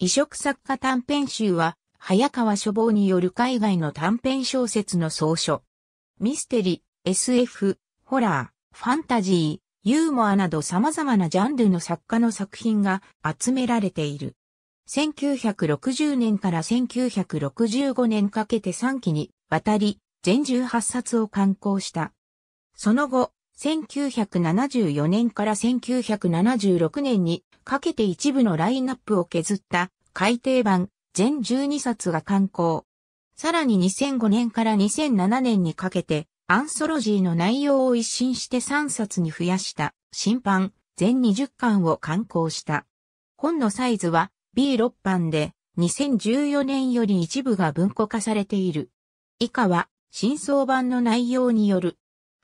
移植作家短編集は、早川書房による海外の短編小説の総書。ミステリ、SF、ホラー、ファンタジー、ユーモアなど様々なジャンルの作家の作品が集められている。1960年から1965年かけて3期にわたり全18冊を刊行した。その後、1974年から1976年にかけて一部のラインナップを削った改訂版全12冊が刊行。さらに2005年から2007年にかけてアンソロジーの内容を一新して3冊に増やした新版全20巻を刊行した。本のサイズは B6 版で2014年より一部が文庫化されている。以下は、新装版の内容による、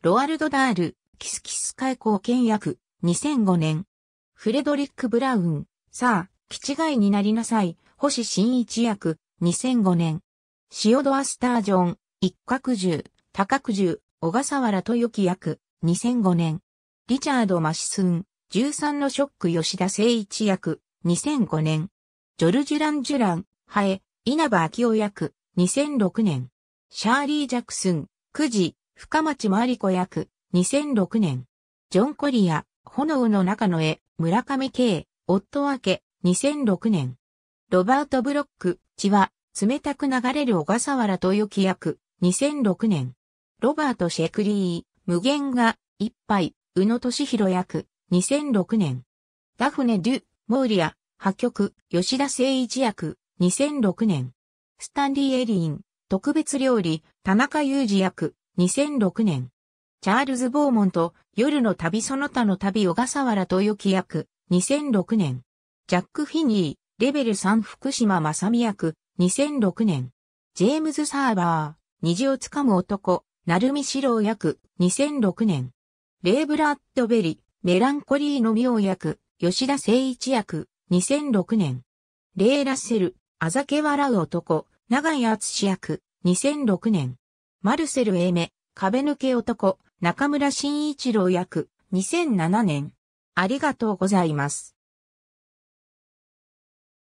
ロアルド・ダール、キスキス海溝倹約、2005年。フレドリック・ブラウン、さあ、気違いになりなさい、星新一役、2005年。シオドア・スタージョン、一角獣、多角獣、小笠原豊樹役、2005年。リチャード・マシスン、13のショック吉田誠一役、2005年。ジョルジュラン・ジュラン、ハエ、稲葉昭夫役、2006年。シャーリー・ジャクスン、九時、深町真理子役、2006年、ジョン・コリア、炎の中の絵、村上慶、夫分け、2006年。ロバート・ブロック、血は、冷たく流れる小笠原豊木役、2006年。ロバート・シェクリー、無限が、一杯、宇野敏弘役、2006年。ダフネ・デュ・モーリア、破局、吉田誠一役、2006年。スタンリー・エリン、特別料理、田中裕二役、2006年。チャールズ・ボーモンと夜の旅その他の旅小笠原豊記役、2006年。ジャック・フィニー、レベル3福島正美役、2006年。ジェームズ・サーバー、虹をつかむ男、ミ・シロ郎役、2006年。レイ・ブラッドベリ、メランコリーの妙役、吉田誠一役、2006年。レイ・ラッセル、あざけ笑う男、長井厚役、2006年。マルセル・エーメ、壁抜け男、中村慎一郎役、2007年。ありがとうございます。